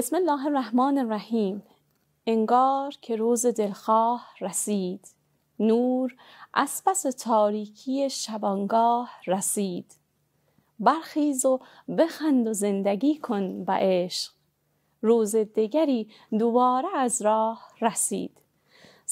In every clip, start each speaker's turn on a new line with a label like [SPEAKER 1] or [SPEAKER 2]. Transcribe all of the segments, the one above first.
[SPEAKER 1] بسم الله الرحمن الرحیم انگار که روز دلخواه رسید نور از پس تاریکی شبانگاه رسید برخیز و بخند و زندگی کن و عشق روز دیگری دوباره از راه رسید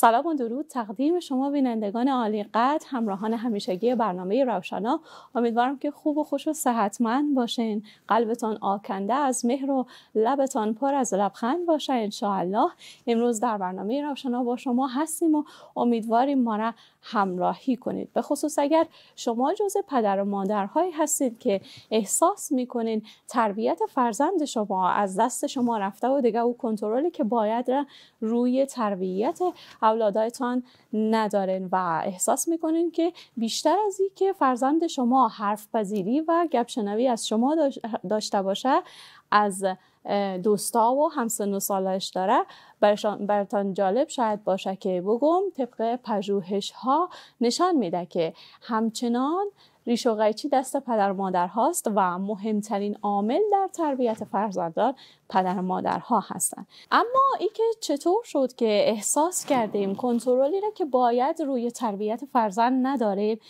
[SPEAKER 1] سلام و درود تقدیم شما بینندگان عالی قد همراهان همیشگی برنامه روشنا امیدوارم که خوب و خوش و صحتمند باشین قلبتان آکنده از مهر و لبتان پر از لبخند باشه انشاءالله امروز در برنامه روشنا با شما هستیم و امیدواریم ما را همراهی کنید به خصوص اگر شما جز پدر و مادرهایی هستید که احساس میکنین تربیت فرزند شما از دست شما رفته و دیگه او کنترلی که باید را روی تربیت اولادایتان ندارین و احساس میکنین که بیشتر از این که فرزند شما حرف پذیری و گپشنوی از شما داشته باشه از دوستا و همسن و سالش داره برتان جالب شاید باشه که بگم طبق پژوهش ها نشان میده که همچنان ریش و قیچی دست پدر مادر مادرهاست و مهمترین عامل در تربیت فرزندان پدر مادرها هستند اما اینکه چطور شد که احساس کردیم کنترلی را که باید روی تربیت فرزند نداریم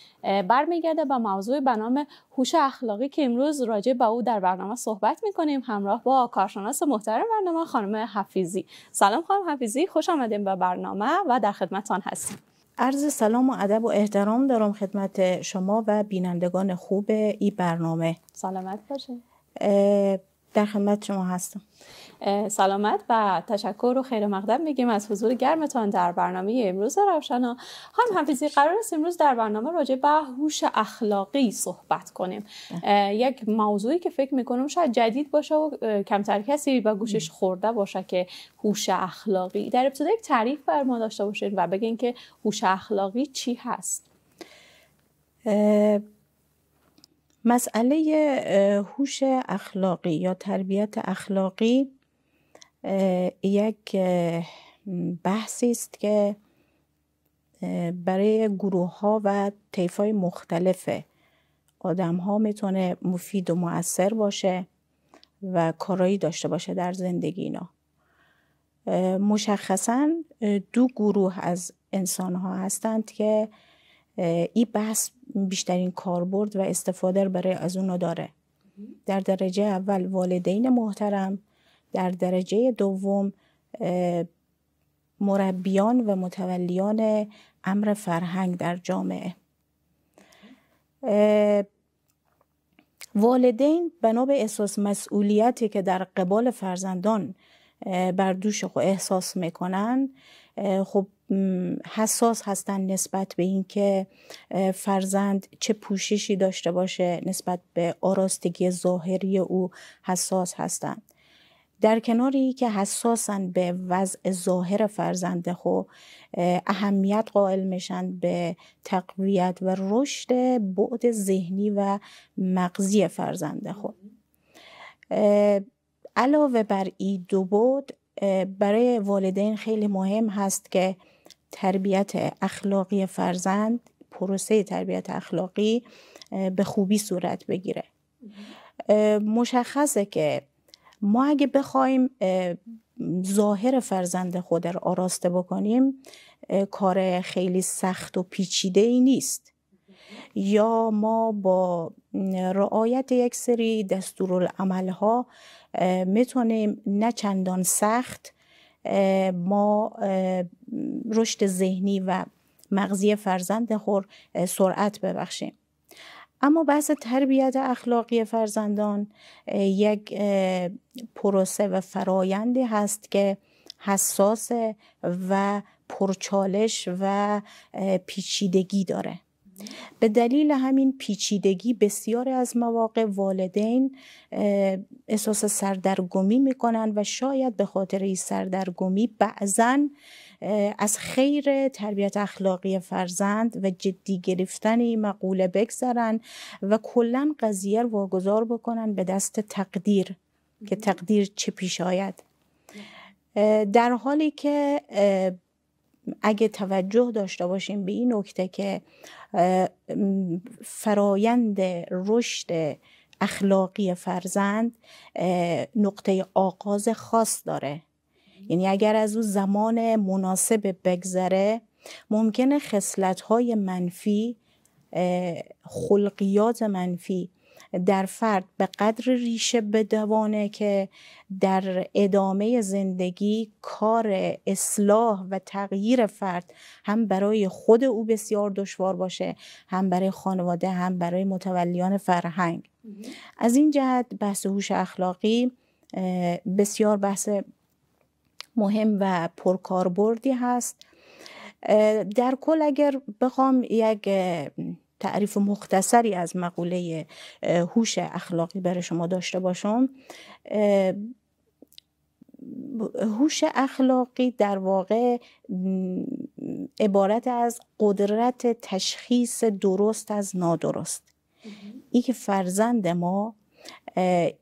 [SPEAKER 1] برمیگرده به موضوع به نام هوش اخلاقی که امروز راجع به او در برنامه صحبت میکنیم همراه با کارشناس محترم برنامه خانم حفیزی. سلام خانم حفیزی خوش آمدیم به برنامه و در خدمتان هستیم عرض سلام و
[SPEAKER 2] ادب و احترام دارم خدمت شما و بینندگان خوب این برنامه
[SPEAKER 1] سلامت باشه
[SPEAKER 2] در خدمت شما هستم
[SPEAKER 1] سلامت و تشکر و خیر مقدم میگیم از حضور گرمتان در برنامه امروز روشنا هم حفیظی قرار است امروز در برنامه راجع به هوش اخلاقی صحبت کنیم بله. یک موضوعی که فکر میکنم شاید جدید باشه و کمتر کسی به گوشش بله. خورده باشه که هوش اخلاقی در ابتدا یک تعریف بر ما داشته باشین و بگین که هوش اخلاقی چی هست مسئله
[SPEAKER 2] هوش اخلاقی یا تربیت اخلاقی یک بحثی است که برای گروه ها و طیف های مختلف آدم ها میتونه مفید و مؤثر باشه و کارایی داشته باشه در زندگی اینا مشخصا دو گروه از انسان ها هستند که این بحث بیشترین کاربرد و استفاده برای از اونا داره در درجه اول والدین محترم در درجه دوم مربیان و متولیان امر فرهنگ در جامعه والدین بنا به احساس مسئولیتی که در قبال فرزندان بر دوش خود احساس میکنن خب حساس هستند نسبت به اینکه فرزند چه پوششی داشته باشه نسبت به آراستگی ظاهری او حساس هستند در کناری که حساسن به وضع ظاهر فرزند خو اهمیت قائل میشن به تقویت و رشد بعد ذهنی و مغزی فرزند خو علاوه بر ای دو بود برای والدین خیلی مهم هست که تربیت اخلاقی فرزند پروسه تربیت اخلاقی به خوبی صورت بگیره مشخصه که ما اگه بخوایم ظاهر فرزند خود را آراسته بکنیم کار خیلی سخت و پیچیده ای نیست یا ما با رعایت یک سری دستورالعمل ها میتونیم نه چندان سخت ما رشد ذهنی و مغزی فرزند خور سرعت ببخشیم اما بحث تربیت اخلاقی فرزندان یک پروسه و فرایندی هست که حساس و پرچالش و پیچیدگی داره به دلیل همین پیچیدگی بسیاری از مواقع والدین احساس سردرگمی میکنن و شاید به خاطر این سردرگمی بعضن از خیر تربیت اخلاقی فرزند و جدی گرفتن این مقوله بگذارن و کلا قضیه رو واگذار بکنن به دست تقدیر که تقدیر چه پیش آید در حالی که اگه توجه داشته باشیم به این نکته که فرایند رشد اخلاقی فرزند نقطه آغاز خاص داره یعنی اگر از او زمان مناسب بگذره ممکنه خصلت‌های منفی خلقیات منفی در فرد به قدر ریشه بدوانه که در ادامه زندگی کار اصلاح و تغییر فرد هم برای خود او بسیار دشوار باشه هم برای خانواده هم برای متولیان فرهنگ از این جهت بحث هوش اخلاقی بسیار بحث مهم و پرکاربردی هست در کل اگر بخوام یک تعریف مختصری از مقوله هوش اخلاقی برای شما داشته باشم هوش اخلاقی در واقع عبارت از قدرت تشخیص درست از نادرست این که فرزند ما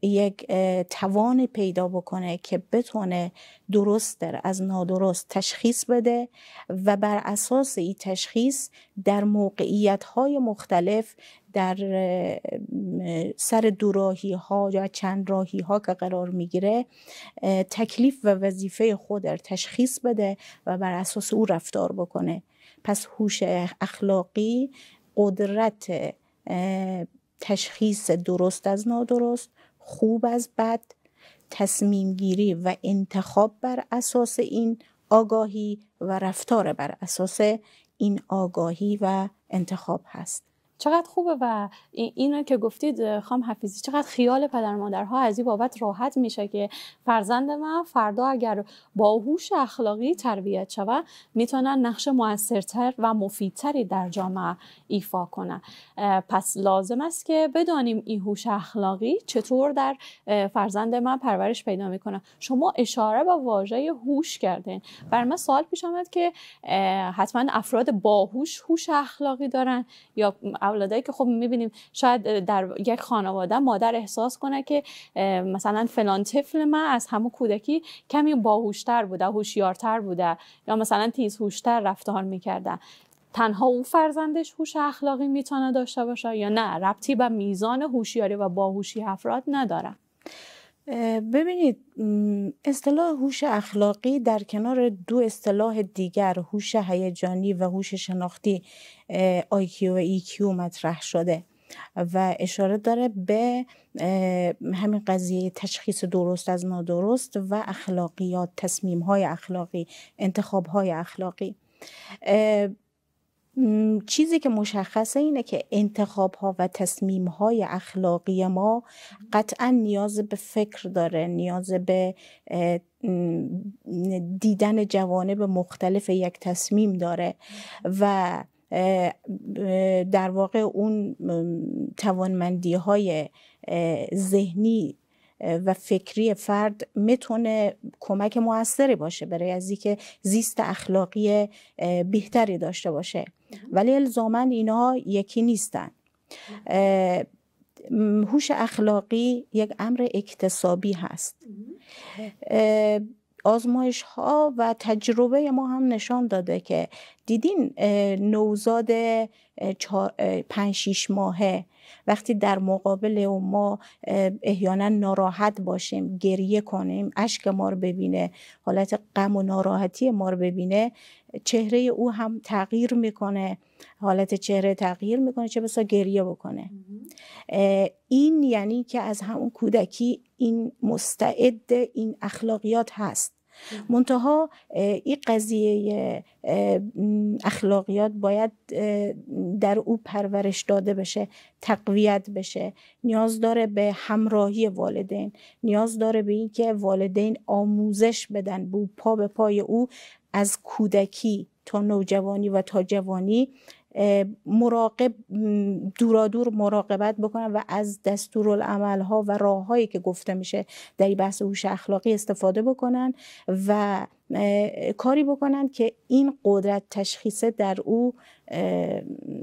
[SPEAKER 2] یک توان پیدا بکنه که بتونه درست در از نادرست تشخیص بده و بر اساس این تشخیص در موقعیت های مختلف در سر راهی ها یا چند راهی ها که قرار میگیره تکلیف و وظیفه خود در تشخیص بده و بر اساس او رفتار بکنه پس هوش اخلاقی قدرت تشخیص درست از نادرست خوب از بد تصمیم گیری و انتخاب بر اساس این آگاهی و رفتار بر اساس این آگاهی و انتخاب هست
[SPEAKER 1] چقدر خوبه و اینو که گفتید خام حفیزی چقدر خیال پدر مادرها از این بابت راحت میشه که فرزند من فردا اگر با هوش اخلاقی تربیت شود میتونن نقش موثرتر و مفیدتری در جامعه ایفا کنن پس لازم است که بدانیم این هوش اخلاقی چطور در فرزند من پرورش پیدا میکنه شما اشاره به واژه هوش کردین بر من سوال پیش آمد که حتما افراد باهوش هوش اخلاقی دارن یا اولادایی که خب میبینیم شاید در یک خانواده مادر احساس کنه که مثلا فلان طفل من از همون کودکی کمی باهوشتر بوده هوشیارتر بوده یا مثلا تیز رفتار میکرده. تنها او فرزندش هوش اخلاقی میتونه داشته باشه یا نه ربطی به میزان هوشیاری و باهوشی افراد نداره
[SPEAKER 2] ببینید اصطلاح هوش اخلاقی در کنار دو اصطلاح دیگر هوش هیجانی و هوش شناختی IQ و EQ مطرح شده و اشاره داره به همین قضیه تشخیص درست از نادرست و اخلاقیات تصمیم های اخلاقی انتخاب های اخلاقی چیزی که مشخصه اینه که انتخاب ها و تصمیم های اخلاقی ما قطعا نیاز به فکر داره نیاز به دیدن جوانب مختلف یک تصمیم داره و در واقع اون توانمندی های ذهنی و فکری فرد میتونه کمک موثری باشه برای از اینکه زیست اخلاقی بهتری داشته باشه ولی الزاما اینها یکی نیستن هوش اخلاقی یک امر اکتسابی هست آزمایش ها و تجربه ما هم نشان داده که دیدین نوزاد پنج شیش ماهه وقتی در مقابل او ما احیانا ناراحت باشیم گریه کنیم اشک ما رو ببینه حالت غم و ناراحتی ما رو ببینه چهره او هم تغییر میکنه حالت چهره تغییر میکنه چه بسا گریه بکنه این یعنی که از همون کودکی این مستعد این اخلاقیات هست منتها این قضیه اخلاقیات باید در او پرورش داده بشه تقویت بشه نیاز داره به همراهی والدین نیاز داره به اینکه والدین آموزش بدن به پا به پای او از کودکی تا نوجوانی و تا جوانی مراقب دورادور مراقبت بکنن و از دستورالعمل ها و راه هایی که گفته میشه در این بحث هوش اخلاقی استفاده بکنن و کاری بکنن که این قدرت تشخیص در او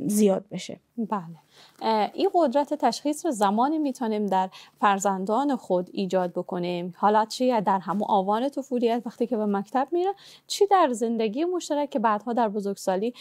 [SPEAKER 2] زیاد بشه
[SPEAKER 1] بله این قدرت تشخیص رو زمانی میتونیم در فرزندان خود ایجاد بکنیم حالا چی در همون آوان طفولیت وقتی که به مکتب میره چی در زندگی مشترک که بعدها در بزرگسالی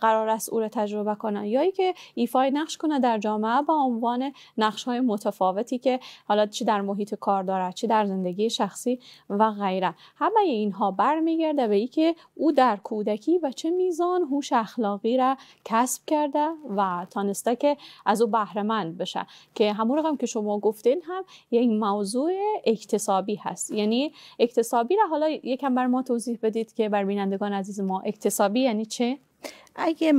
[SPEAKER 1] قرار است او رو تجربه کنن یا که ایفای نقش کنه در جامعه با عنوان نقش های متفاوتی که حالا چی در محیط کار دارد چی در زندگی شخصی و غیره همه اینها برمیگرده به اینکه او در کودکی و چه میزان هوش اخلاقی را کسب کرده و تانسته که از او بهره مند که همون رقم که شما گفتین هم یک موضوع اکتسابی هست یعنی اکتسابی را حالا یکم بر ما توضیح بدید که بر بینندگان عزیز ما اکتسابی یعنی چه اگه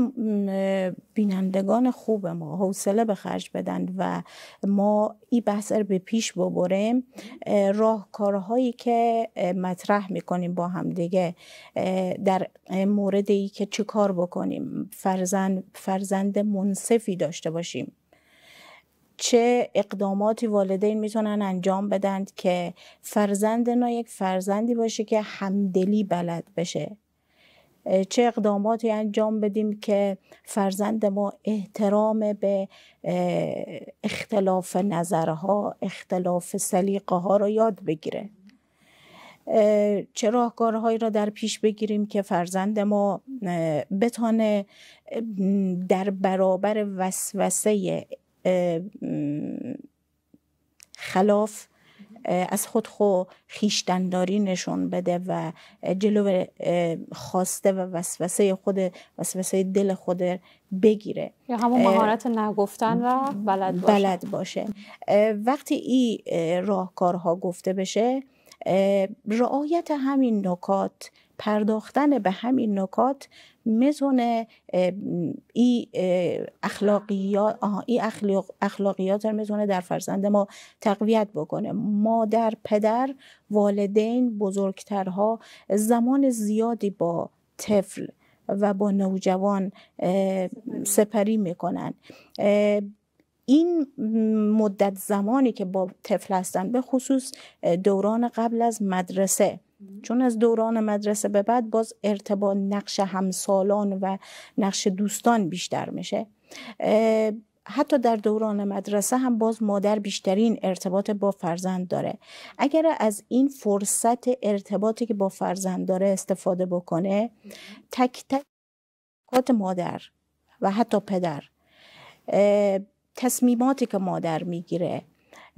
[SPEAKER 2] بینندگان خوب ما حوصله به خرج بدن و ما این بحث رو به پیش ببریم راهکارهایی که مطرح میکنیم با همدیگه در مورد ای که چه کار بکنیم فرزند, فرزند منصفی داشته باشیم چه اقداماتی والدین میتونن انجام بدند که فرزند نه یک فرزندی باشه که همدلی بلد بشه چه اقداماتی انجام بدیم که فرزند ما احترام به اختلاف نظرها اختلاف سلیقه ها را یاد بگیره چه راهکارهایی را در پیش بگیریم که فرزند ما بتانه در برابر وسوسه خلاف از خود خو خیشتنداری نشون بده و جلو خواسته و وسوسه خود وسوسه دل خود بگیره یا
[SPEAKER 1] همون مهارت نگفتن و بلد باشه, بلد باشه. وقتی
[SPEAKER 2] این راهکارها گفته بشه رعایت همین نکات پرداختن به همین نکات میتونه ای اخلاقیات ای اخلاق اخلاقیات رو میتونه در فرزند ما تقویت بکنه مادر پدر والدین بزرگترها زمان زیادی با طفل و با نوجوان سپری میکنن این مدت زمانی که با طفل هستن به خصوص دوران قبل از مدرسه چون از دوران مدرسه به بعد باز ارتباط نقش همسالان و نقش دوستان بیشتر میشه حتی در دوران مدرسه هم باز مادر بیشترین ارتباط با فرزند داره اگر از این فرصت ارتباطی که با فرزند داره استفاده بکنه تک تک مادر و حتی پدر تصمیماتی که مادر میگیره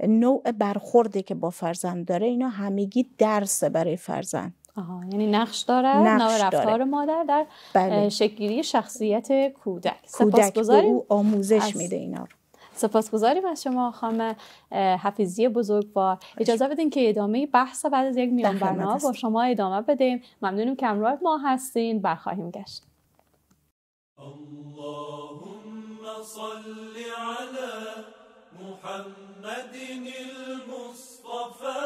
[SPEAKER 2] نوع برخورده که با فرزند داره اینا همگی درس برای فرزند
[SPEAKER 1] آها یعنی نقش داره نوع رفتار مادر در بله. شخصیت کودک کودک به او آموزش از... میده اینا رو سپاسگزاریم از شما خانم بزرگ بزرگوار اجازه بدین که ادامه بحث بعد از یک میان بله، برنامه با شما ادامه بدیم ممنونیم که امروز ما هستین برخواهیم گشت اللهم صل على محمد
[SPEAKER 2] المصطفى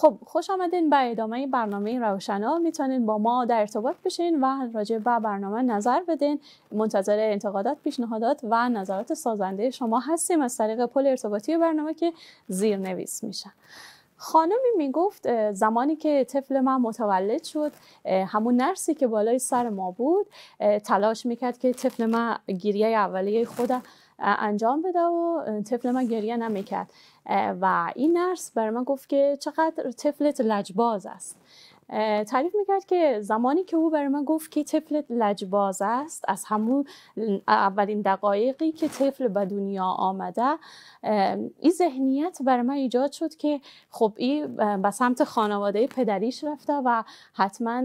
[SPEAKER 1] خب خوش آمدین به ادامه برنامه روشنا میتونین با ما در ارتباط بشین و راجع به برنامه نظر بدین منتظر انتقادات پیشنهادات و نظرات سازنده شما هستیم از طریق پل ارتباطی برنامه که زیر نویس میشه. خانمی میگفت زمانی که طفل من متولد شد همون نرسی که بالای سر ما بود تلاش میکرد که طفل من گیریه اولیه خودم انجام بده و طفل من گریه نمیکرد و این نرس برای من گفت که چقدر تفلت لجباز است تعریف میکرد که زمانی که او برای من گفت که تفلت لجباز است از همون اولین دقایقی که طفل به دنیا آمده این ذهنیت برای من ایجاد شد که خب این به سمت خانواده پدریش رفته و حتما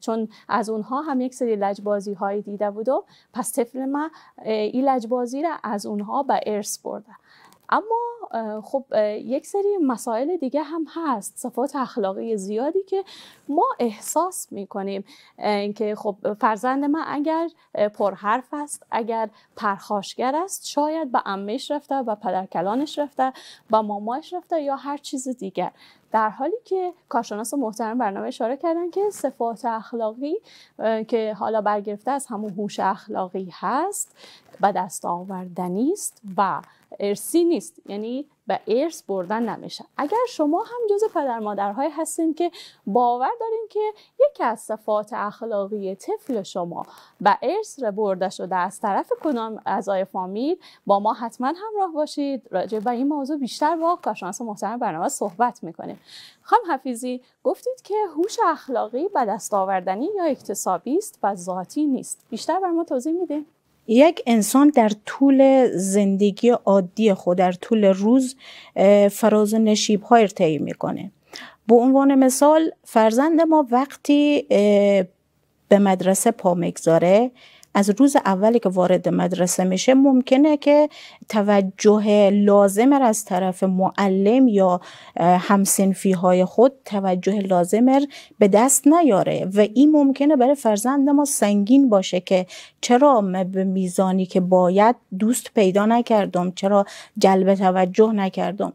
[SPEAKER 1] چون از اونها هم یک سری لجبازی هایی دیده بوده پس طفل من این لجبازی را از اونها به ارث برده اما خب یک سری مسائل دیگه هم هست صفات اخلاقی زیادی که ما احساس میکنیم که خب فرزند من اگر پرحرف است اگر پرخاشگر است شاید به امش رفته و کلانش رفته و ماماش رفته یا هر چیز دیگر در حالی که کارشناس محترم برنامه اشاره کردن که صفات اخلاقی که حالا برگرفته از همون هوش اخلاقی هست و دست آوردنی است و ارسی نیست یعنی و ارث بردن نمیشه اگر شما هم جز پدر مادرهایی هستین که باور دارین که یکی از صفات اخلاقی طفل شما به ارث برده شده از طرف از اعضای فامیل با ما حتما همراه باشید راجع به این موضوع بیشتر با کارشناس محترم برنامه صحبت میکنیم خانم حفیزی گفتید که هوش اخلاقی بدست دست آوردنی یا اکتسابی است و ذاتی نیست بیشتر بر ما توضیح
[SPEAKER 2] یک انسان در طول زندگی عادی خود در طول روز فراز و نشیب های طی میکنه به عنوان مثال فرزند ما وقتی به مدرسه پا میگذاره از روز اولی که وارد مدرسه میشه ممکنه که توجه لازم را از طرف معلم یا همسنفی های خود توجه لازم را به دست نیاره و این ممکنه برای فرزند ما سنگین باشه که چرا به میزانی که باید دوست پیدا نکردم چرا جلب توجه نکردم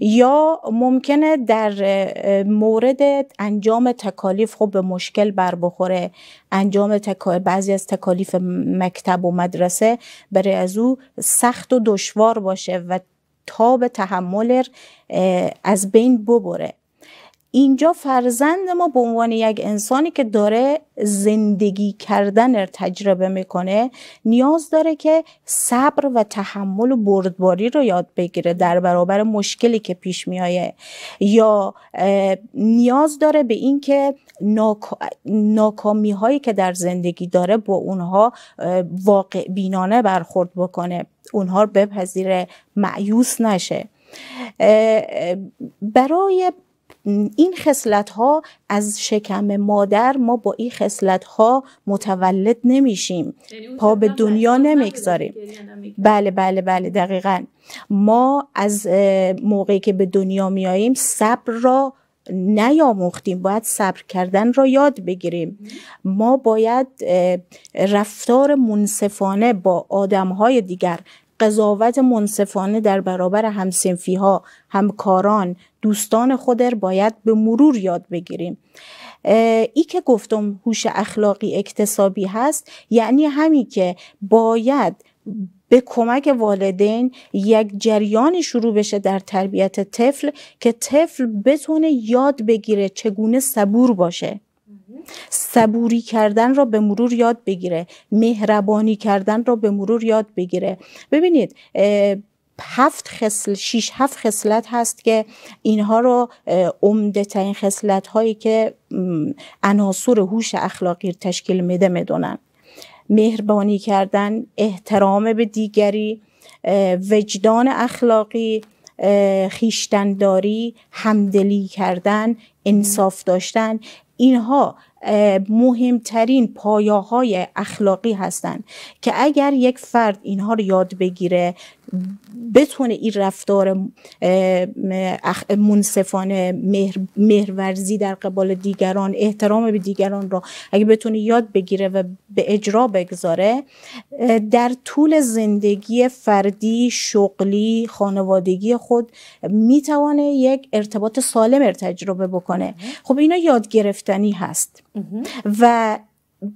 [SPEAKER 2] یا ممکنه در مورد انجام تکالیف خب به مشکل بر بخوره انجام تکالیف بعضی از تکالیف مکتب و مدرسه برای از او سخت و دشوار باشه و به تحمل از بین ببره اینجا فرزند ما به عنوان یک انسانی که داره زندگی کردن رو تجربه میکنه نیاز داره که صبر و تحمل و بردباری رو یاد بگیره در برابر مشکلی که پیش میایه یا نیاز داره به اینکه ناکامی هایی که در زندگی داره با اونها واقع بینانه برخورد بکنه اونها رو بپذیره معیوس نشه برای این خصلت ها از شکم مادر ما با این خصلت ها متولد نمیشیم یعنی پا به دنیا نمیگذاریم بله بله بله دقیقا ما از موقعی که به دنیا میاییم صبر را نیاموختیم باید صبر کردن را یاد بگیریم ما باید رفتار منصفانه با آدم های دیگر قضاوت منصفانه در برابر همسنفی ها، همکاران، دوستان خود را باید به مرور یاد بگیریم. ای که گفتم هوش اخلاقی اکتسابی هست یعنی همین که باید به کمک والدین یک جریان شروع بشه در تربیت طفل که طفل بتونه یاد بگیره چگونه صبور باشه صبوری کردن را به مرور یاد بگیره مهربانی کردن را به مرور یاد بگیره ببینید هفت خسل شیش هفت خصلت هست که اینها رو عمده ترین خصلت هایی که عناصر هوش اخلاقی تشکیل میده میدونن مهربانی کردن احترام به دیگری وجدان اخلاقی خیشتنداری همدلی کردن انصاف داشتن اینها مهمترین پایاهای اخلاقی هستند که اگر یک فرد اینها رو یاد بگیره بتونه این رفتار منصفانه مهرورزی در قبال دیگران احترام به دیگران را اگه بتونه یاد بگیره و به اجرا بگذاره در طول زندگی فردی شغلی خانوادگی خود میتوانه یک ارتباط سالم تجربه بکنه خب اینا یاد گرفتنی هست و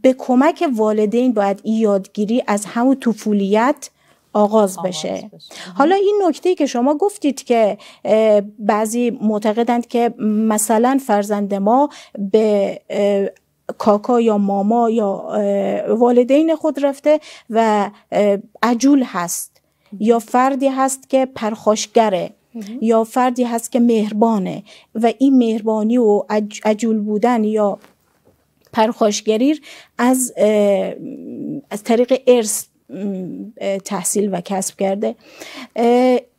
[SPEAKER 2] به کمک والدین باید این یادگیری از همون طفولیت آغاز بشه حالا این نکته که شما گفتید که بعضی معتقدند که مثلا فرزند ما به کاکا یا ماما یا والدین خود رفته و عجول هست یا فردی هست که پرخاشگره یا فردی هست که مهربانه و این مهربانی و عجول بودن یا پرخاشگریر از از طریق ارث تحصیل و کسب کرده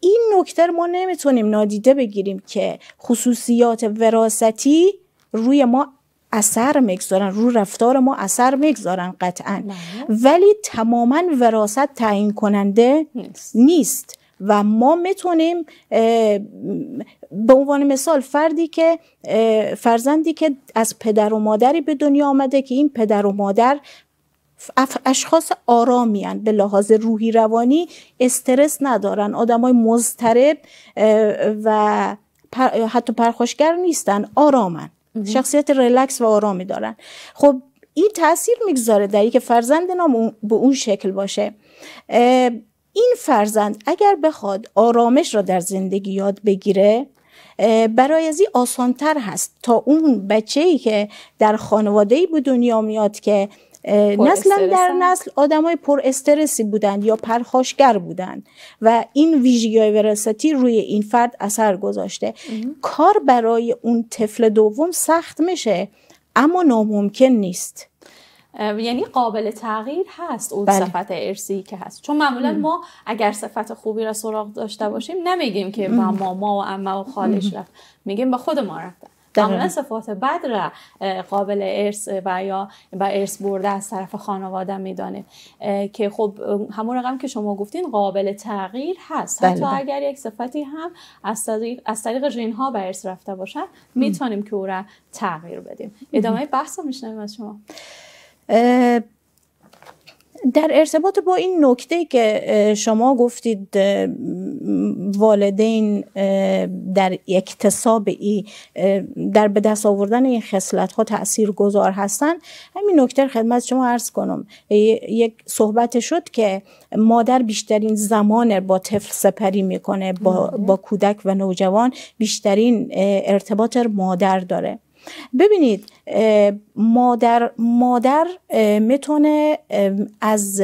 [SPEAKER 2] این نکته ما نمیتونیم نادیده بگیریم که خصوصیات وراستی روی ما اثر میگذارن رو رفتار ما اثر میگذارن قطعا بله. ولی تماما وراست تعیین کننده نیست. نیست. و ما میتونیم به عنوان مثال فردی که فرزندی که از پدر و مادری به دنیا آمده که این پدر و مادر اشخاص آرامیان به لحاظ روحی روانی استرس ندارن آدمای مضطرب و حتی پرخوشگر نیستن آرامن شخصیت ریلکس و آرامی دارن خب این تاثیر میگذاره در که فرزند نام به اون شکل باشه این فرزند اگر بخواد آرامش را در زندگی یاد بگیره برای از این آسانتر هست تا اون بچه که در خانواده ای به دنیا میاد که خب، نسلا در نسل آدمای پر استرسی بودند یا پرخاشگر بودن و این ویژگی وراستی روی این فرد اثر گذاشته کار برای اون طفل دوم سخت میشه اما ناممکن نیست
[SPEAKER 1] یعنی قابل تغییر هست اون بله. صفت ارسی که هست چون معمولا ما اگر صفت خوبی را سراغ داشته باشیم نمیگیم که ما ماما و اما و خالش رفت میگیم با خود ما رفتن کاملا صفات بد را قابل ارث و یا و ارث برده از طرف خانواده میدانه که خب همون رقم که شما گفتین قابل تغییر هست بله، حتی بله. اگر یک صفتی هم از طریق, از ها به ارث رفته باشه میتونیم که او را تغییر بدیم ادامه بحث رو میشنویم از شما
[SPEAKER 2] در ارتباط با این نکته که شما گفتید والدین در اکتساب ای در به دست آوردن این خصلت ها تأثیر گذار هستن همین نکته خدمت شما عرض کنم یک صحبت شد که مادر بیشترین زمان با طفل سپری میکنه با, بله. با کودک و نوجوان بیشترین ارتباط مادر داره ببینید مادر مادر میتونه از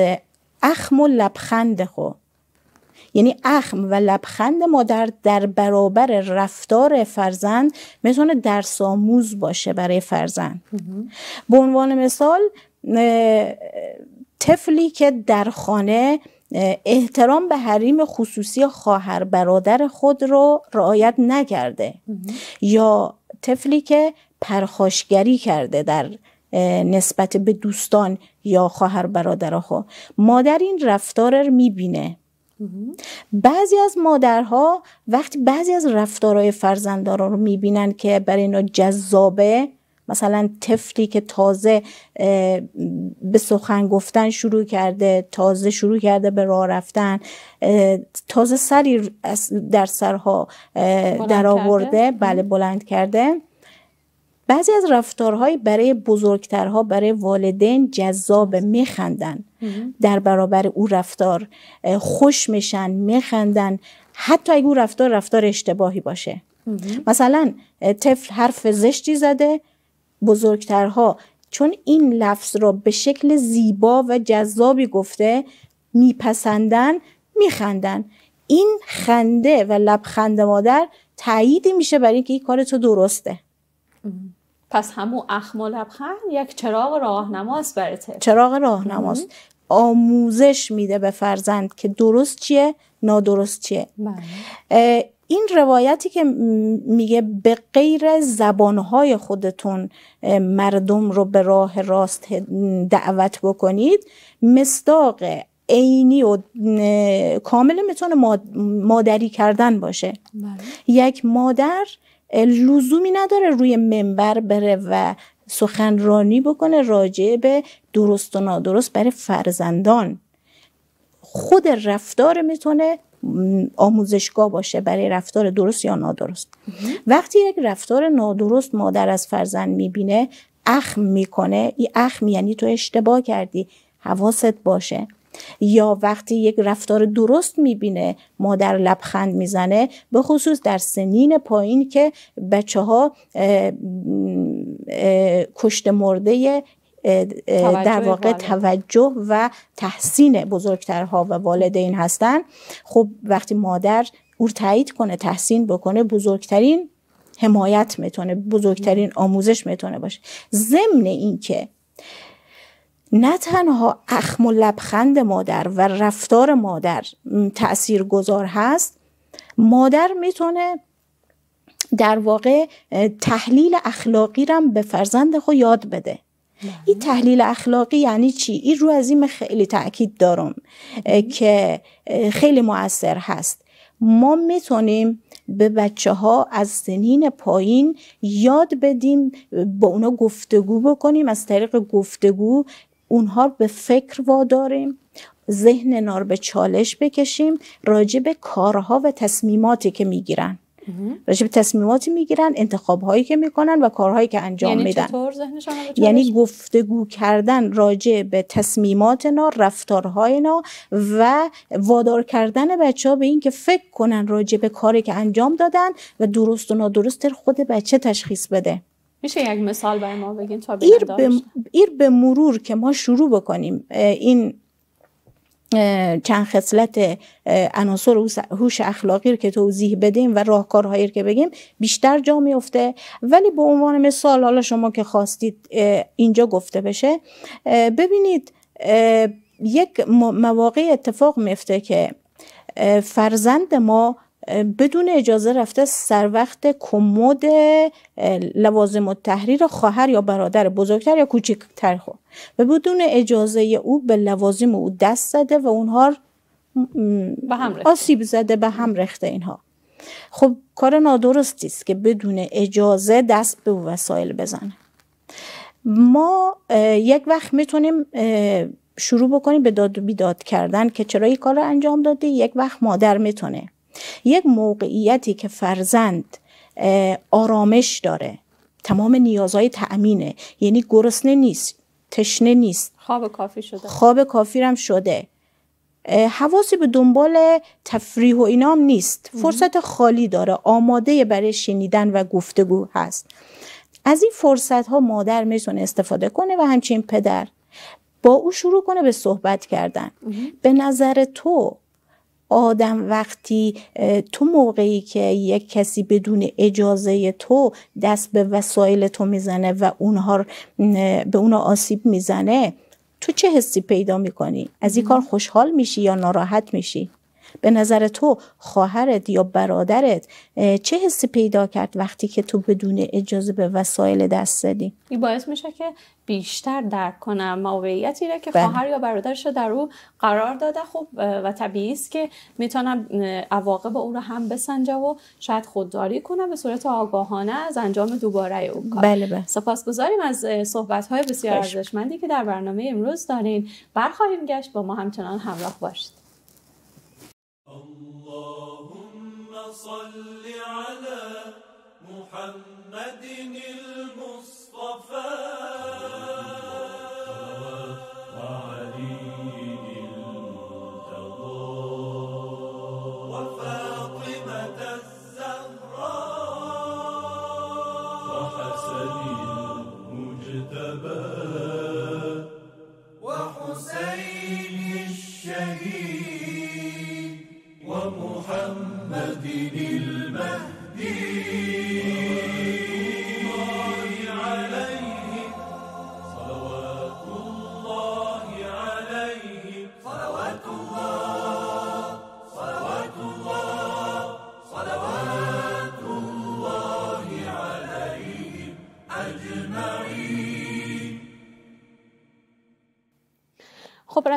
[SPEAKER 2] اخم و لبخند خو یعنی اخم و لبخند مادر در برابر رفتار فرزند میتونه درس آموز باشه برای فرزند به عنوان مثال طفلی که در خانه احترام به حریم خصوصی خواهر برادر خود رو رعایت نکرده یا طفلی که پرخاشگری کرده در نسبت به دوستان یا خواهر برادرها مادر این رفتار رو میبینه بعضی از مادرها وقتی بعضی از رفتارهای فرزندارا رو میبینن که برای اینا جذابه مثلا تفلی که تازه به سخن گفتن شروع کرده تازه شروع کرده به راه رفتن تازه سری در سرها در آورده بله بلند کرده بعضی از رفتارهایی برای بزرگترها برای والدین جذاب میخندن در برابر او رفتار خوش میشن میخندن حتی اگه او رفتار رفتار اشتباهی باشه مثلا طفل حرف زشتی زده بزرگترها چون این لفظ را به شکل زیبا و جذابی گفته میپسندن میخندن این خنده و لبخند مادر تاییدی میشه برای اینکه این کار تو درسته
[SPEAKER 1] پس همو اخم و یک چراغ راهنماست برای چراغ
[SPEAKER 2] راهنماست آموزش میده به فرزند که درست چیه نادرست چیه بله. این روایتی که میگه به غیر زبانهای خودتون مردم رو به راه راست دعوت بکنید مصداق عینی و کامل میتونه مادری کردن باشه بله. یک مادر لزومی نداره روی منبر بره و سخنرانی بکنه راجع به درست و نادرست برای فرزندان خود رفتار میتونه آموزشگاه باشه برای رفتار درست یا نادرست وقتی یک رفتار نادرست مادر از فرزند میبینه اخم میکنه این اخم یعنی تو اشتباه کردی حواست باشه یا وقتی یک رفتار درست میبینه مادر لبخند میزنه به خصوص در سنین پایین که بچه ها کشت مرده در واقع توجه و تحسین بزرگترها و والدین هستن خب وقتی مادر او تایید کنه تحسین بکنه بزرگترین حمایت میتونه بزرگترین آموزش میتونه باشه ضمن اینکه نه تنها اخم و لبخند مادر و رفتار مادر تأثیر گذار هست مادر میتونه در واقع تحلیل اخلاقی رم به فرزند خود یاد بده بله. این تحلیل اخلاقی یعنی چی؟ این رو از این خیلی تأکید دارم که خیلی موثر هست ما میتونیم به بچه ها از سنین پایین یاد بدیم با اونا گفتگو بکنیم از طریق گفتگو اونها به فکر واداریم ذهن نار به چالش بکشیم راجع به کارها و تصمیماتی که میگیرن راجع به تصمیماتی میگیرن انتخاب هایی که میکنن و کارهایی که انجام یعنی میدن یعنی گفتگو کردن راجع به تصمیمات نا رفتارهای نا و وادار کردن بچه ها به اینکه فکر کنن راجع به کاری که انجام دادن و درست و نادرست خود بچه تشخیص بده
[SPEAKER 1] میشه یک مثال برای ما بگین تا ایر به,
[SPEAKER 2] ایر به مرور که ما شروع بکنیم این چند خصلت عناصر هوش اخلاقی رو که توضیح بدیم و راهکارهایی رو که بگیم بیشتر جا میفته ولی به عنوان مثال حالا شما که خواستید اینجا گفته بشه ببینید یک مواقع اتفاق میفته که فرزند ما بدون اجازه رفته سر وقت کمد لوازم تحریر خواهر یا برادر بزرگتر یا کوچکتر خود و بدون اجازه او به لوازم او دست زده و اونها به هم آسیب زده به هم رخته اینها خب کار نادرستی است که بدون اجازه دست به وسایل بزنه ما یک وقت میتونیم شروع بکنیم به داد و بیداد کردن که چرا این کار رو انجام داده یک وقت مادر میتونه یک موقعیتی که فرزند آرامش داره تمام نیازهای تأمینه یعنی گرسنه نیست تشنه نیست
[SPEAKER 1] خواب کافی شده خواب
[SPEAKER 2] کافی هم شده حواسی به دنبال تفریح و اینام نیست فرصت خالی داره آماده برای شنیدن و گفتگو هست از این فرصت ها مادر میتونه استفاده کنه و همچنین پدر با او شروع کنه به صحبت کردن به نظر تو آدم وقتی تو موقعی که یک کسی بدون اجازه تو دست به وسایل تو میزنه و اونها به اونا آسیب میزنه تو چه حسی پیدا میکنی؟ از این کار خوشحال میشی یا ناراحت میشی؟ به نظر تو خواهرت یا برادرت چه حسی پیدا کرد وقتی که تو بدون اجازه به وسایل دست زدی
[SPEAKER 1] این باعث میشه که بیشتر درک کنم موقعیتی را که بله. خواهر یا برادرش رو در او قرار داده خب و طبیعی است که میتونم عواقب او رو هم بسنجه و شاید خودداری کنم به صورت آگاهانه از انجام دوباره اون کار بله بله. سپاسگزاریم از صحبت های بسیار ارزشمندی که در برنامه امروز دارین برخواهیم گشت با ما همچنان همراه باشید
[SPEAKER 2] صل على محمد المصطفى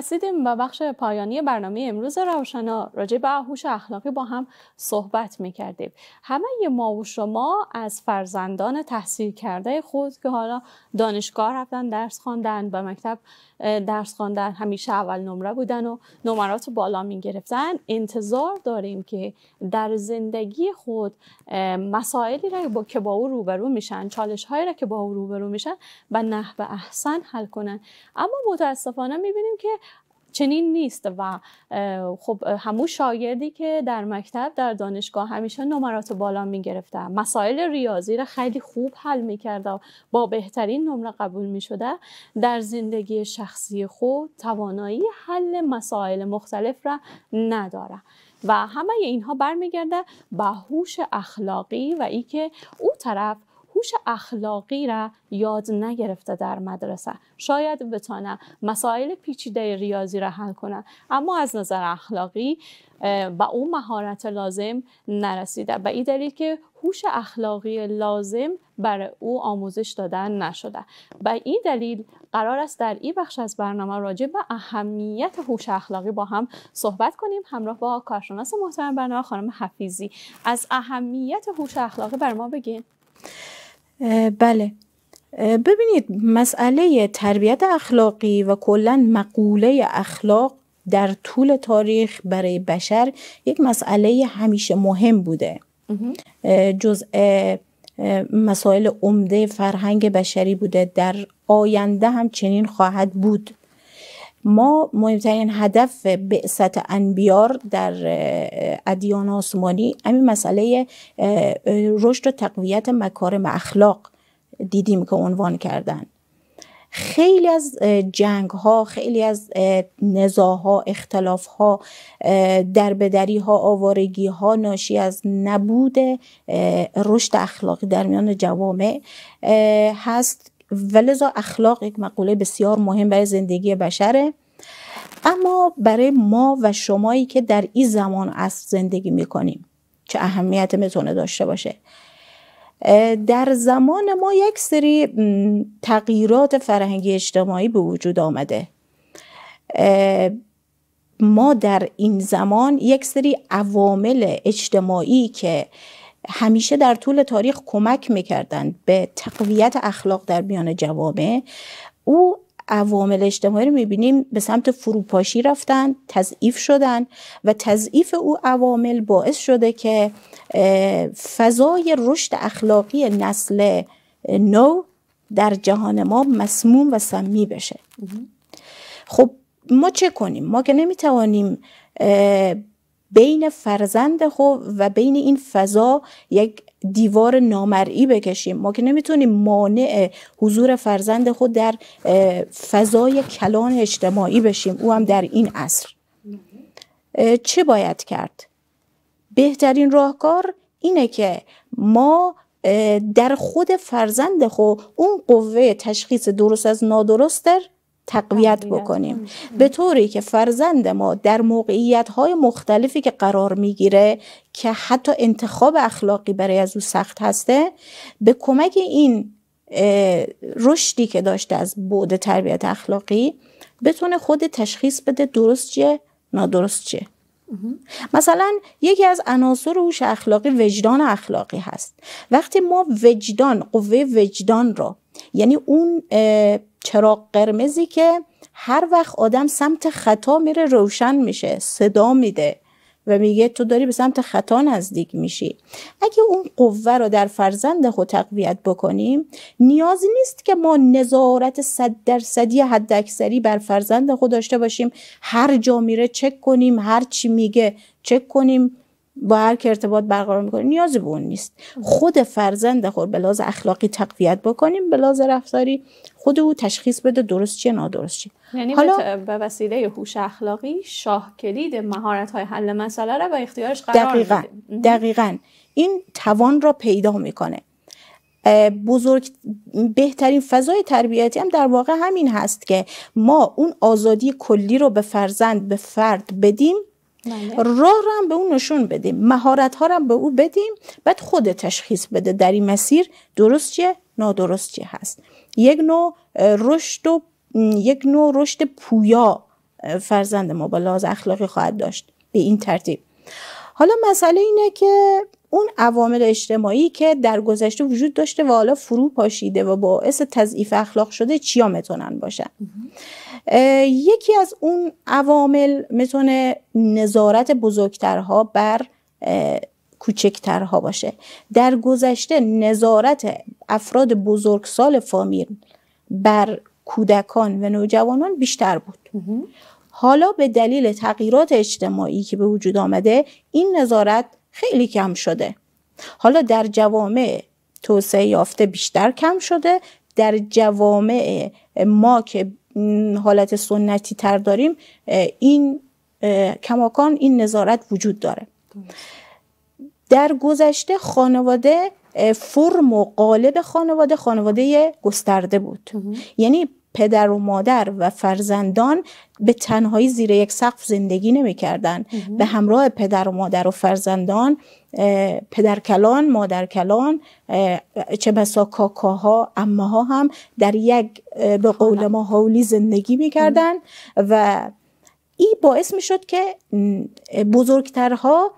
[SPEAKER 1] سیدم به بخش پایانی برنامه امروز روشنا راجع به هوش اخلاقی با هم صحبت میکردیم همه ما و شما از فرزندان تحصیل کرده خود که حالا دانشگاه رفتن درس خواندن به مکتب درس خواندن همیشه اول نمره بودن و نمرات بالا میگرفتن انتظار داریم که در زندگی خود مسائلی را با که با او روبرو میشن چالش هایی را که با او روبرو میشن و نحو احسن حل کنن اما متاسفانه میبینیم که چنین نیست و خب همون شاگردی که در مکتب در دانشگاه همیشه نمرات بالا میگرفته مسائل ریاضی را خیلی خوب حل میکرده و با بهترین نمره قبول میشده در زندگی شخصی خود توانایی حل مسائل مختلف را نداره و همه اینها برمیگرده به هوش اخلاقی و اینکه او طرف هوش اخلاقی را یاد نگرفته در مدرسه شاید بتانه مسائل پیچیده ریاضی را حل کنه اما از نظر اخلاقی به اون مهارت لازم نرسیده به این دلیل که هوش اخلاقی لازم برای او آموزش دادن نشده به این دلیل قرار است در این بخش از برنامه راجع به اهمیت هوش اخلاقی با هم صحبت کنیم همراه با کارشناس محترم برنامه خانم حفیزی از اهمیت هوش اخلاقی بر ما بگین
[SPEAKER 2] بله ببینید مسئله تربیت اخلاقی و کلا مقوله اخلاق در طول تاریخ برای بشر یک مسئله همیشه مهم بوده جزء مسائل عمده فرهنگ بشری بوده در آینده هم چنین خواهد بود ما مهمترین هدف بعثت انبیار در ادیان آسمانی همین مسئله رشد و تقویت مکارم اخلاق دیدیم که عنوان کردن خیلی از جنگ ها خیلی از نزاع ها اختلاف ها دربدری ها آوارگی ها ناشی از نبود رشد اخلاقی در میان جوامع هست ولذا اخلاق یک مقوله بسیار مهم برای زندگی بشره اما برای ما و شمایی که در این زمان از زندگی میکنیم چه اهمیت میتونه داشته باشه در زمان ما یک سری تغییرات فرهنگی اجتماعی به وجود آمده ما در این زمان یک سری عوامل اجتماعی که همیشه در طول تاریخ کمک میکردن به تقویت اخلاق در میان جوامع او عوامل اجتماعی رو میبینیم به سمت فروپاشی رفتن تضعیف شدن و تضعیف او عوامل باعث شده که فضای رشد اخلاقی نسل نو در جهان ما مسموم و سمی بشه خب ما چه کنیم ما که نمیتوانیم بین فرزند خود و بین این فضا یک دیوار نامرئی بکشیم ما که نمیتونیم مانع حضور فرزند خود در فضای کلان اجتماعی بشیم او هم در این عصر چه باید کرد بهترین راهکار اینه که ما در خود فرزند خود اون قوه تشخیص درست از نادرست تقویت بکنیم به طوری که فرزند ما در موقعیت های مختلفی که قرار میگیره که حتی انتخاب اخلاقی برای از او سخت هسته به کمک این رشدی که داشته از بعد تربیت اخلاقی بتونه خود تشخیص بده درست چیه نادرست چیه مثلا یکی از عناصر هوش اخلاقی وجدان اخلاقی هست وقتی ما وجدان قوه وجدان را یعنی اون چراغ قرمزی که هر وقت آدم سمت خطا میره روشن میشه صدا میده و میگه تو داری به سمت خطا نزدیک میشی اگه اون قوه رو در فرزند خود تقویت بکنیم نیازی نیست که ما نظارت صد درصدی اکثری بر فرزند خود داشته باشیم هر جا میره چک کنیم هر چی میگه چک کنیم با هر که ارتباط برقرار میکنه نیازی به اون نیست خود فرزند خود به لحاظ اخلاقی تقویت بکنیم به لحاظ رفتاری خود او تشخیص بده درست چیه نادرست چیه
[SPEAKER 1] یعنی حالا به وسیله هوش اخلاقی شاه کلید مهارت های حل مسئله را به اختیارش قرار دقیقا
[SPEAKER 2] میده. دقیقا این توان را پیدا میکنه بزرگ بهترین فضای تربیتی هم در واقع همین هست که ما اون آزادی کلی رو به فرزند به فرد بدیم بله. راه رو هم به اون نشون بدیم مهارت ها رو هم به او بدیم بعد خود تشخیص بده در این مسیر درست چیه نادرست چیه هست یک نوع رشد و یک نوع رشد پویا فرزند ما با لحاظ اخلاقی خواهد داشت به این ترتیب حالا مسئله اینه که اون عوامل اجتماعی که در گذشته وجود داشته و حالا فرو پاشیده و باعث تضعیف اخلاق شده چیا میتونن باشن یکی از اون عوامل میتونه نظارت بزرگترها بر کوچکترها باشه در گذشته نظارت افراد بزرگسال فامیل بر کودکان و نوجوانان بیشتر بود حالا به دلیل تغییرات اجتماعی که به وجود آمده این نظارت خیلی کم شده حالا در جوامع توسعه یافته بیشتر کم شده در جوامع ما که حالت سنتی تر داریم این کماکان این نظارت وجود داره در گذشته خانواده فرم و قالب خانواده خانواده گسترده بود یعنی پدر و مادر و فرزندان به تنهایی زیر یک سقف زندگی نمیکردن به همراه پدر و مادر و فرزندان پدر مادر کلان چه بسا کاکاها ها هم در یک به قول ما حولی زندگی میکردن و این باعث میشد که بزرگترها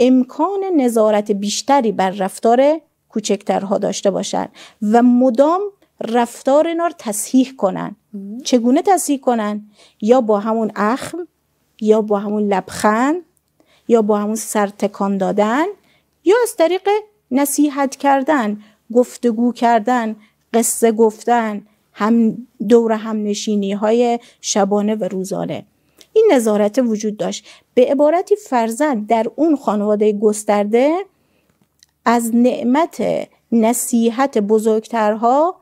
[SPEAKER 2] امکان نظارت بیشتری بر رفتار کوچکترها داشته باشند و مدام رفتار اینا رو تصحیح کنن چگونه تصحیح کنن یا با همون اخم یا با همون لبخند یا با همون سرتکان دادن یا از طریق نصیحت کردن گفتگو کردن قصه گفتن هم دور هم نشینی های شبانه و روزانه این نظارت وجود داشت به عبارتی فرزند در اون خانواده گسترده از نعمت نصیحت بزرگترها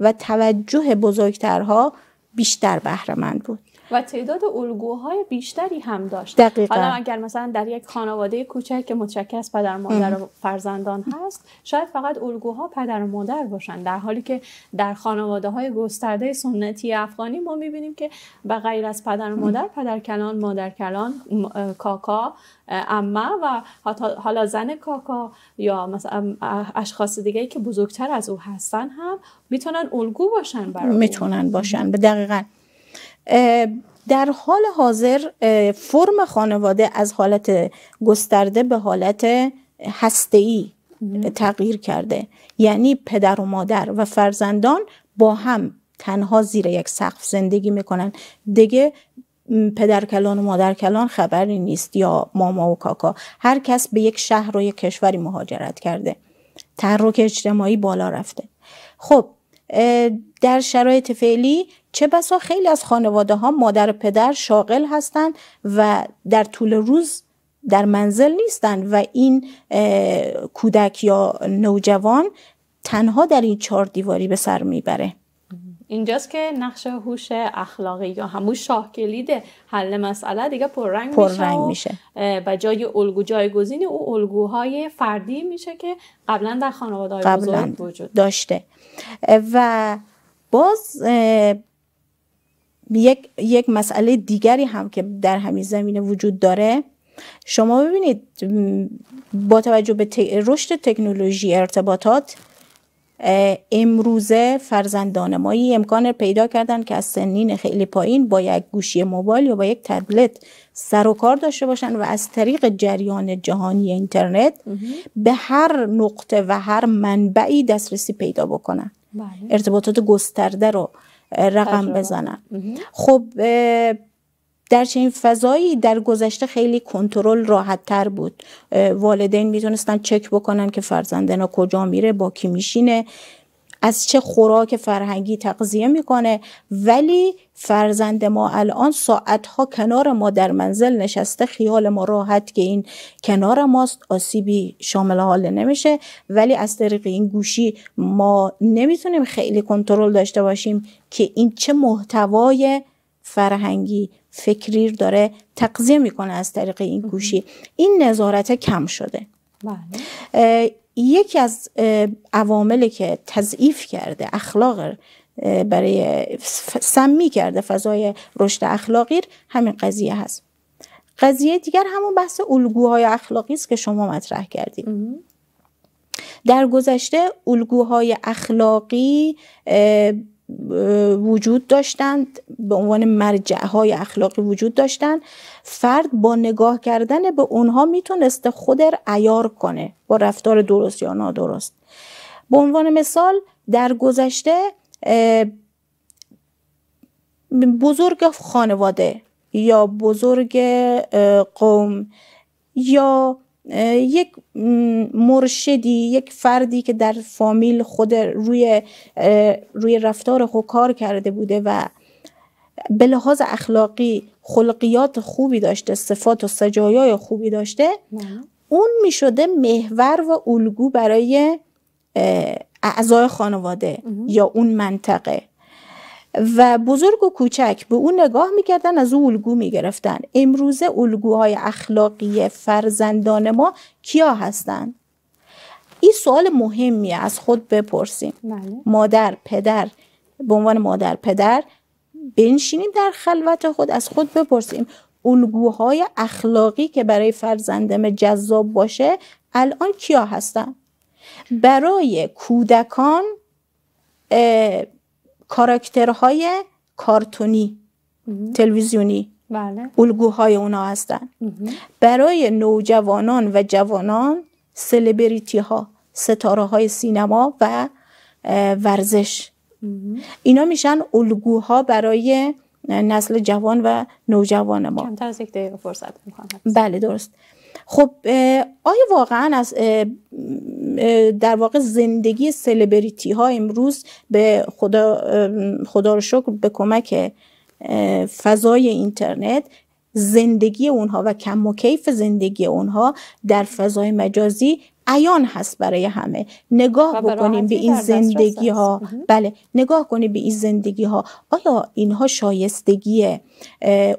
[SPEAKER 2] و توجه بزرگترها بیشتر بهرهمند
[SPEAKER 1] بود و تعداد الگوهای بیشتری هم داشت دقیقا. حالا اگر مثلا در یک خانواده کوچک که متشکل از پدر مادر و فرزندان هست شاید فقط الگوها پدر و مادر باشن در حالی که در خانواده های گسترده سنتی افغانی ما میبینیم که به غیر از پدر و مادر پدر کلان مادر کلان کاکا اما و حالا زن کاکا یا مثلا اشخاص دیگه که بزرگتر از او هستن هم میتونن الگو باشن برای میتونن
[SPEAKER 2] باشن به دقیقاً در حال حاضر فرم خانواده از حالت گسترده به حالت ای تغییر کرده یعنی پدر و مادر و فرزندان با هم تنها زیر یک سقف زندگی میکنن دیگه پدر کلان و مادر کلان خبری نیست یا ماما و کاکا هر کس به یک شهر و یک کشوری مهاجرت کرده تحرک اجتماعی بالا رفته خب در شرایط فعلی چه بسا خیلی از خانواده ها مادر و پدر شاغل هستند و در طول روز در منزل نیستند و این کودک یا نوجوان تنها در این چهار دیواری به سر میبره
[SPEAKER 1] اینجاست که نقش هوش اخلاقی یا همون شاه کلید حل مسئله دیگه پررنگ پر میشه, رنگ میشه و جای الگو جایگزین او الگوهای فردی میشه که قبلا در خانواده های وجود
[SPEAKER 2] داشته و باز یک, یک مسئله دیگری هم که در همین زمینه وجود داره شما ببینید با توجه به رشد تکنولوژی ارتباطات امروزه فرزندان ما امکان پیدا کردن که از سنین خیلی پایین با یک گوشی موبایل یا با یک تبلت سر و کار داشته باشن و از طریق جریان جهانی اینترنت به هر نقطه و هر منبعی دسترسی پیدا بکنن بله. ارتباطات گسترده رو رقم بزنن خب در چنین فضایی در گذشته خیلی کنترل راحت تر بود والدین میتونستن چک بکنن که فرزندنا کجا میره با کی میشینه از چه خوراک فرهنگی تقضیه میکنه ولی فرزند ما الان ساعتها کنار ما در منزل نشسته خیال ما راحت که این کنار ماست آسیبی شامل حال نمیشه ولی از طریق این گوشی ما نمیتونیم خیلی کنترل داشته باشیم که این چه محتوای فرهنگی فکری داره تقضیه میکنه از طریق این گوشی این نظارت کم شده بله. یکی از عواملی که تضعیف کرده اخلاق برای سمی کرده فضای رشد اخلاقی همین قضیه هست قضیه دیگر همون بحث الگوهای اخلاقی است که شما مطرح کردید در گذشته الگوهای اخلاقی وجود داشتند به عنوان مرجع های اخلاقی وجود داشتند فرد با نگاه کردن به اونها میتونست خود را ایار کنه با رفتار درست یا نادرست به عنوان مثال در گذشته بزرگ خانواده یا بزرگ قوم یا یک مرشدی یک فردی که در فامیل خود روی روی رفتار خود کار کرده بوده و به لحاظ اخلاقی خلقیات خوبی داشته صفات و سجایای خوبی داشته اون می شده محور و الگو برای اعضای خانواده یا اون منطقه و بزرگ و کوچک به او نگاه میکردن از او الگو میگرفتن امروزه الگوهای اخلاقی فرزندان ما کیا هستند این سوال مهمیه از خود بپرسیم بله. مادر پدر به عنوان مادر پدر بنشینیم در خلوت خود از خود بپرسیم الگوهای اخلاقی که برای فرزندم جذاب باشه الان کیا هستن برای کودکان کاراکترهای کارتونی تلویزیونی بله. الگوهای اونا هستن برای نوجوانان و جوانان سلبریتی ها ستاره های سینما و ورزش اینا میشن الگوها برای نسل جوان و نوجوان ما کمتر
[SPEAKER 1] از یک دقیقه فرصت میکنم
[SPEAKER 2] بله درست خب آیا واقعا از در واقع زندگی سلبریتی ها امروز به خدا, خدا رو شکر به کمک فضای اینترنت زندگی اونها و کم و کیف زندگی اونها در فضای مجازی عیان هست برای همه نگاه بکنیم به این زندگی ها بله نگاه کنیم به این زندگی ها آیا اینها شایستگی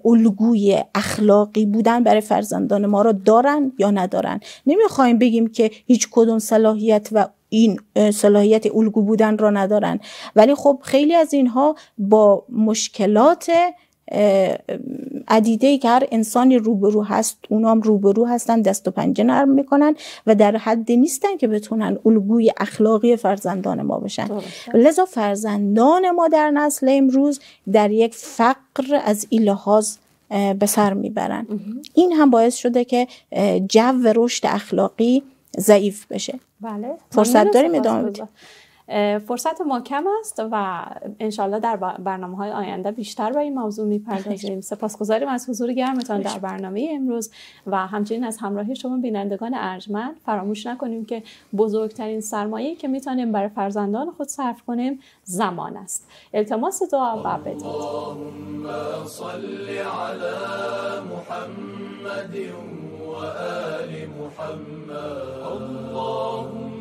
[SPEAKER 2] الگوی اخلاقی بودن برای فرزندان ما را دارن یا ندارن نمیخوایم بگیم که هیچ کدوم صلاحیت و این صلاحیت الگو بودن را ندارن ولی خب خیلی از اینها با مشکلات عدیده ای که هر انسانی روبرو هست اونام روبرو هستن دست و پنجه نرم میکنن و در حد نیستن که بتونن الگوی اخلاقی فرزندان ما بشن لذا فرزندان ما در نسل امروز در یک فقر از این به سر میبرن این هم باعث شده که جو رشد اخلاقی ضعیف بشه
[SPEAKER 1] بله. فرصت داریم ادامه بدیم فرصت ما کم است و انشالله در برنامه های آینده بیشتر به این موضوع میپردازیم سپاسگزاریم از حضور گرمتان در برنامه امروز و همچنین از همراهی شما بینندگان ارجمند فراموش نکنیم که بزرگترین سرمایه که میتونیم برای فرزندان خود صرف کنیم زمان است التماس دعا و بدید
[SPEAKER 2] محمد محمد